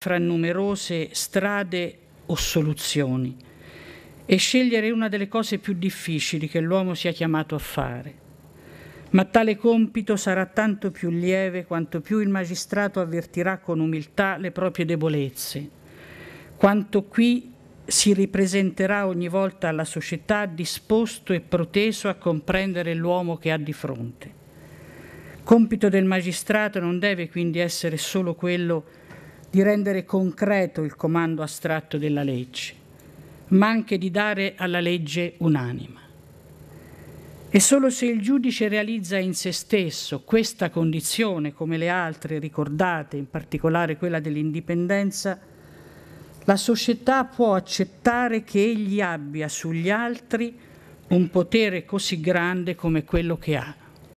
fra numerose strade o soluzioni e scegliere una delle cose più difficili che l'uomo sia chiamato a fare. Ma tale compito sarà tanto più lieve quanto più il magistrato avvertirà con umiltà le proprie debolezze, quanto qui si ripresenterà ogni volta alla società disposto e proteso a comprendere l'uomo che ha di fronte. Compito del magistrato non deve quindi essere solo quello di di rendere concreto il comando astratto della legge, ma anche di dare alla legge un'anima. E solo se il giudice realizza in se stesso questa condizione, come le altre ricordate, in particolare quella dell'indipendenza, la società può accettare che egli abbia sugli altri un potere così grande come quello che ha.